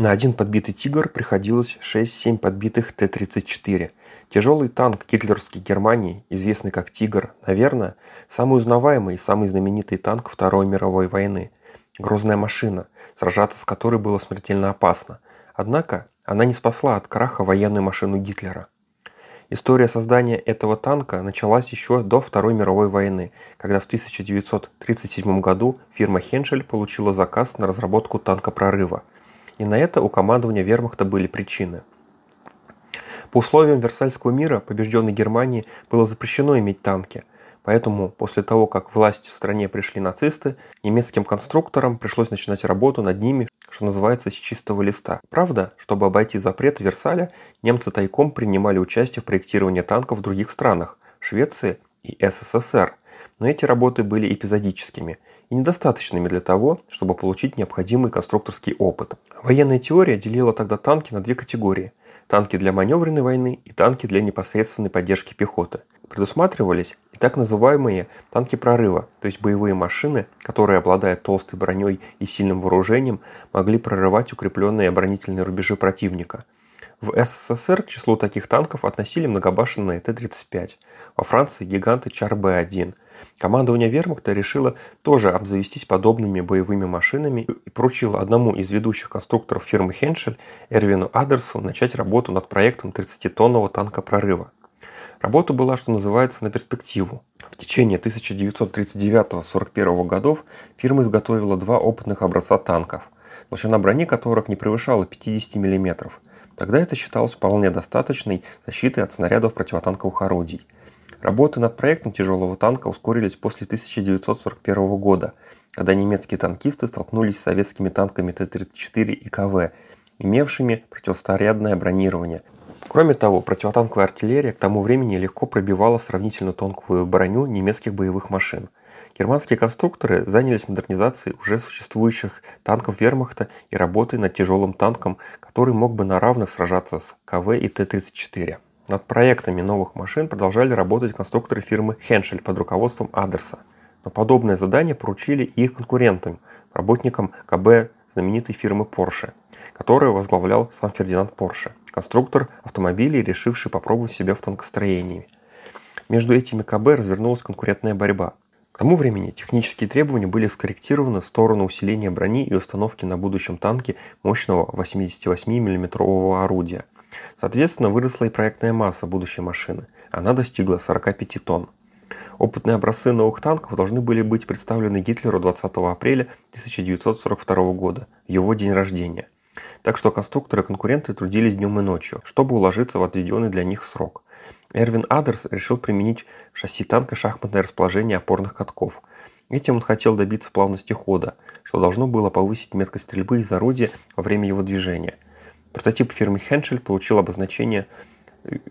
На один подбитый «Тигр» приходилось 6-7 подбитых Т-34. Тяжелый танк гитлеровской Германии, известный как «Тигр», наверное, самый узнаваемый и самый знаменитый танк Второй мировой войны. Грозная машина, сражаться с которой было смертельно опасно. Однако она не спасла от краха военную машину Гитлера. История создания этого танка началась еще до Второй мировой войны, когда в 1937 году фирма Хеншель получила заказ на разработку танка прорыва – и на это у командования вермахта были причины. По условиям Версальского мира побежденной Германии было запрещено иметь танки, поэтому после того, как власть в стране пришли нацисты, немецким конструкторам пришлось начинать работу над ними, что называется, с чистого листа. Правда, чтобы обойти запрет Версаля, немцы тайком принимали участие в проектировании танков в других странах – Швеции и СССР, но эти работы были эпизодическими и недостаточными для того, чтобы получить необходимый конструкторский опыт. Военная теория делила тогда танки на две категории – танки для маневренной войны и танки для непосредственной поддержки пехоты. Предусматривались и так называемые танки прорыва, то есть боевые машины, которые, обладая толстой броней и сильным вооружением, могли прорывать укрепленные оборонительные рубежи противника. В СССР к числу таких танков относили многобашенные Т-35. Во Франции гиганты Чар-Б-1 – Командование вермахта решило тоже обзавестись подобными боевыми машинами и поручило одному из ведущих конструкторов фирмы Хеншель, Эрвину Адерсу, начать работу над проектом 30-тонного танка прорыва. Работа была, что называется, на перспективу. В течение 1939-41 годов фирма изготовила два опытных образца танков, толщина брони которых не превышала 50 мм. Тогда это считалось вполне достаточной защитой от снарядов противотанковых орудий – Работы над проектом тяжелого танка ускорились после 1941 года, когда немецкие танкисты столкнулись с советскими танками Т-34 и КВ, имевшими противоснарядное бронирование. Кроме того, противотанковая артиллерия к тому времени легко пробивала сравнительно тонкую броню немецких боевых машин. Германские конструкторы занялись модернизацией уже существующих танков вермахта и работой над тяжелым танком, который мог бы на равных сражаться с КВ и Т-34. Над проектами новых машин продолжали работать конструкторы фирмы Хеншель под руководством Адерса. Но подобное задание поручили их конкурентам, работникам КБ знаменитой фирмы Porsche, которую возглавлял сам Фердинанд Porsche, конструктор автомобилей, решивший попробовать себя в танкостроении. Между этими КБ развернулась конкурентная борьба. К тому времени технические требования были скорректированы в сторону усиления брони и установки на будущем танке мощного 88 миллиметрового орудия – Соответственно, выросла и проектная масса будущей машины. Она достигла 45 тонн. Опытные образцы новых танков должны были быть представлены Гитлеру 20 апреля 1942 года, его день рождения. Так что конструкторы-конкуренты трудились днем и ночью, чтобы уложиться в отведенный для них срок. Эрвин Адерс решил применить в шасси танка шахматное расположение опорных катков. Этим он хотел добиться плавности хода, что должно было повысить меткость стрельбы из орудия во время его движения – Прототип фирмы Henschel получил обозначение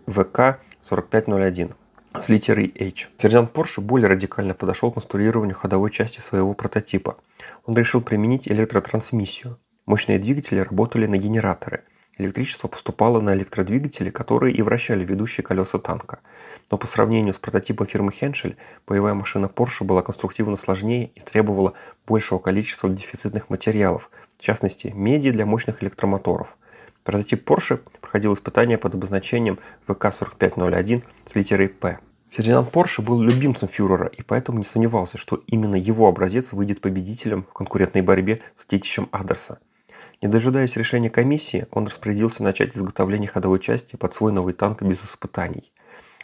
ВК-4501 с литерой H. Фердинанд Порше более радикально подошел к конструированию ходовой части своего прототипа. Он решил применить электротрансмиссию. Мощные двигатели работали на генераторы. Электричество поступало на электродвигатели, которые и вращали ведущие колеса танка. Но по сравнению с прототипом фирмы Хеншель, боевая машина Porsche была конструктивно сложнее и требовала большего количества дефицитных материалов, в частности, меди для мощных электромоторов. Прототип Porsche проходил испытания под обозначением vk 4501 с литерой P. Фердинанд Порше был любимцем фюрера и поэтому не сомневался, что именно его образец выйдет победителем в конкурентной борьбе с детищем Адерса. Не дожидаясь решения комиссии, он распорядился начать изготовление ходовой части под свой новый танк без испытаний.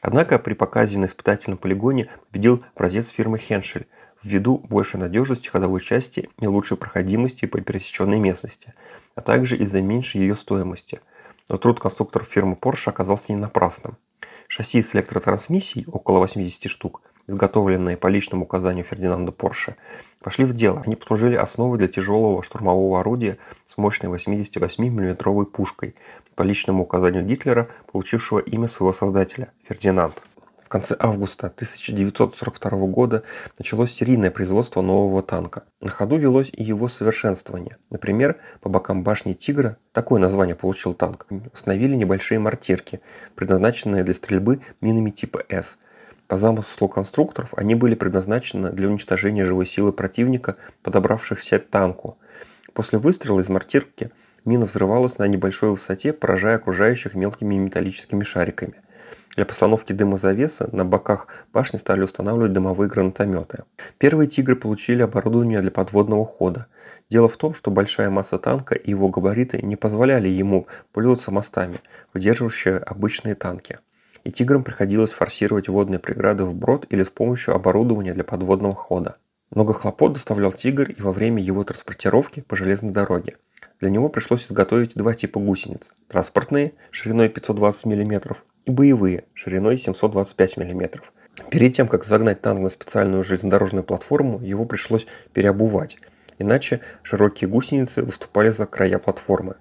Однако при показе на испытательном полигоне победил образец фирмы Хеншель ввиду большей надежности ходовой части и лучшей проходимости по пересеченной местности – а также из-за меньшей ее стоимости. Но труд конструкторов фирмы Porsche оказался не напрасным. Шасси с электротрансмиссией, около 80 штук, изготовленные по личному указанию Фердинанда Порше, пошли в дело. Они послужили основой для тяжелого штурмового орудия с мощной 88 миллиметровой пушкой, по личному указанию Гитлера, получившего имя своего создателя – Фердинанд. В конце августа 1942 года началось серийное производство нового танка. На ходу велось и его совершенствование. Например, по бокам башни «Тигра» такое название получил танк. Установили небольшие мортирки, предназначенные для стрельбы минами типа «С», по замыслу конструкторов они были предназначены для уничтожения живой силы противника, подобравшихся к танку. После выстрела из мортирки мина взрывалась на небольшой высоте, поражая окружающих мелкими металлическими шариками. Для постановки дымозавеса на боках башни стали устанавливать дымовые гранатометы. Первые «Тигры» получили оборудование для подводного хода. Дело в том, что большая масса танка и его габариты не позволяли ему пользоваться мостами, выдерживающие обычные танки. И «Тиграм» приходилось форсировать водные преграды вброд или с помощью оборудования для подводного хода. Много хлопот доставлял «Тигр» и во время его транспортировки по железной дороге. Для него пришлось изготовить два типа гусениц – транспортные шириной 520 мм и боевые шириной 725 мм. Перед тем, как загнать танк на специальную железнодорожную платформу, его пришлось переобувать, иначе широкие гусеницы выступали за края платформы.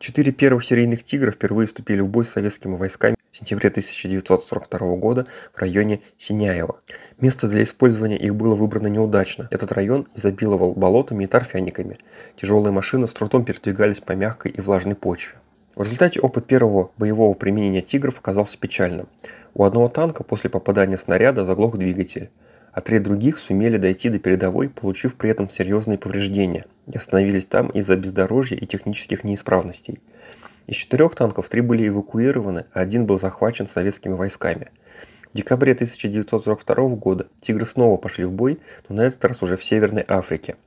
Четыре первых серийных «Тигра» впервые вступили в бой с советскими войсками в сентябре 1942 года в районе Синяева. Место для использования их было выбрано неудачно. Этот район изобиловал болотами и торфяниками. Тяжелые машины с трудом передвигались по мягкой и влажной почве. В результате опыт первого боевого применения «Тигров» оказался печальным. У одного танка после попадания снаряда заглох двигатель, а три других сумели дойти до передовой, получив при этом серьезные повреждения и остановились там из-за бездорожья и технических неисправностей. Из четырех танков три были эвакуированы, а один был захвачен советскими войсками. В декабре 1942 года «Тигры» снова пошли в бой, но на этот раз уже в Северной Африке –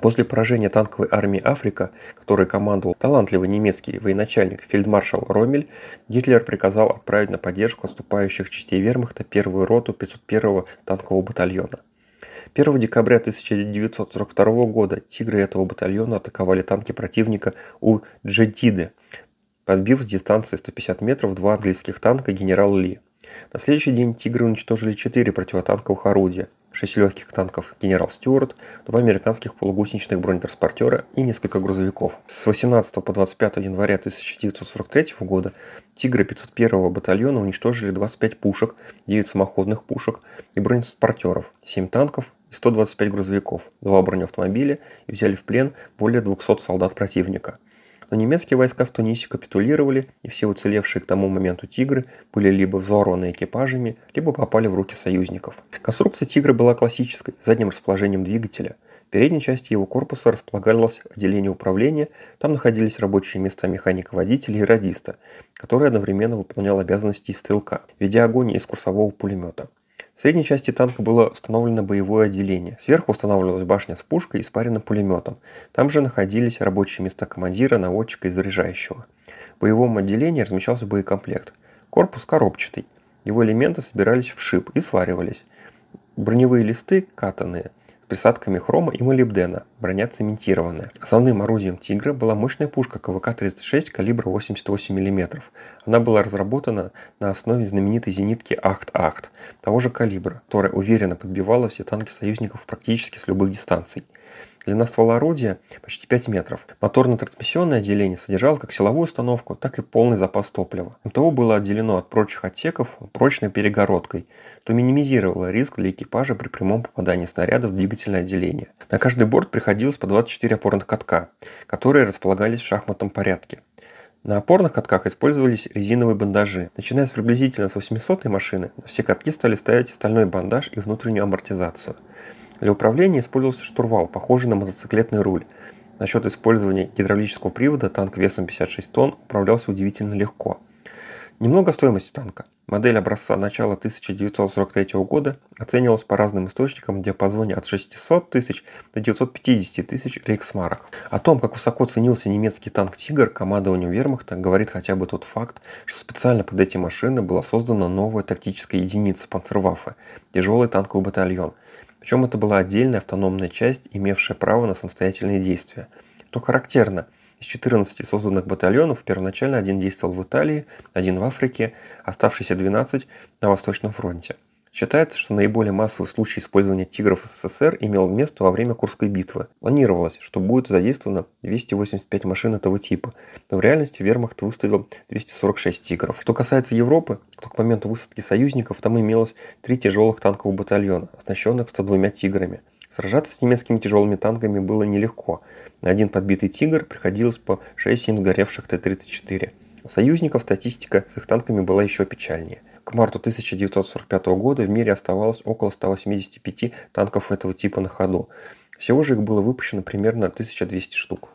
После поражения танковой армии Африка, которой командовал талантливый немецкий военачальник фельдмаршал Ромель, Гитлер приказал отправить на поддержку отступающих частей вермахта первую роту 501-го танкового батальона. 1 декабря 1942 года тигры этого батальона атаковали танки противника у Джентиды, подбив с дистанции 150 метров два английских танка генерал Ли. На следующий день тигры уничтожили четыре противотанковых орудия – 6 легких танков «Генерал Стюарт», 2 американских полугусеничных бронетранспортера и несколько грузовиков. С 18 по 25 января 1943 года «Тигры» 501 го батальона уничтожили 25 пушек, 9 самоходных пушек и бронетранспортеров, 7 танков и 125 грузовиков, 2 бронеавтомобиля и взяли в плен более 200 солдат противника – но немецкие войска в Тунисе капитулировали, и все уцелевшие к тому моменту «Тигры» были либо взорваны экипажами, либо попали в руки союзников. Конструкция «Тигра» была классической, с задним расположением двигателя. В передней части его корпуса располагалось отделение управления, там находились рабочие места механика-водителя и радиста, который одновременно выполнял обязанности стрелка, ведя огонь из курсового пулемета. В средней части танка было установлено боевое отделение. Сверху устанавливалась башня с пушкой и спаренным пулеметом. Там же находились рабочие места командира, наводчика и заряжающего. В боевом отделении размещался боекомплект. Корпус коробчатый. Его элементы собирались в шип и сваривались. Броневые листы катанные – присадками хрома и молибдена, броня цементированная. Основным орудием «Тигра» была мощная пушка КВК-36 калибра 88 мм. Она была разработана на основе знаменитой зенитки «Ахт-Ахт» того же калибра, которая уверенно подбивала все танки союзников практически с любых дистанций – Длина ствола орудия почти 5 метров. Моторно-трансмиссионное отделение содержало как силовую установку, так и полный запас топлива. МТО было отделено от прочих отсеков прочной перегородкой, что минимизировало риск для экипажа при прямом попадании снаряда в двигательное отделение. На каждый борт приходилось по 24 опорных катка, которые располагались в шахматном порядке. На опорных катках использовались резиновые бандажи. Начиная с приблизительно с 800 машины, на все катки стали ставить стальной бандаж и внутреннюю амортизацию – для управления использовался штурвал, похожий на мотоциклетный руль. Насчет использования гидравлического привода танк весом 56 тонн управлялся удивительно легко. Немного о стоимости танка. Модель образца начала 1943 года оценивалась по разным источникам в диапазоне от 600 тысяч до 950 тысяч рейхсмарок. О том, как высоко ценился немецкий танк «Тигр» командованием вермахта, говорит хотя бы тот факт, что специально под эти машины была создана новая тактическая единица «Панцерваффе» – тяжелый танковый батальон, причем это была отдельная автономная часть, имевшая право на самостоятельные действия. То характерно, из 14 созданных батальонов первоначально один действовал в Италии, один в Африке, оставшиеся 12 на Восточном фронте – Считается, что наиболее массовый случай использования тигров в СССР имел место во время Курской битвы. Планировалось, что будет задействовано 285 машин этого типа, но в реальности вермахт выставил 246 тигров. Что касается Европы, то к моменту высадки союзников там имелось три тяжелых танковых батальона, оснащенных 102 тиграми. Сражаться с немецкими тяжелыми танками было нелегко. На один подбитый «Тигр» приходилось по 6-7 сгоревших Т-34. У союзников статистика с их танками была еще печальнее – к марту 1945 года в мире оставалось около 185 танков этого типа на ходу. Всего же их было выпущено примерно 1200 штук.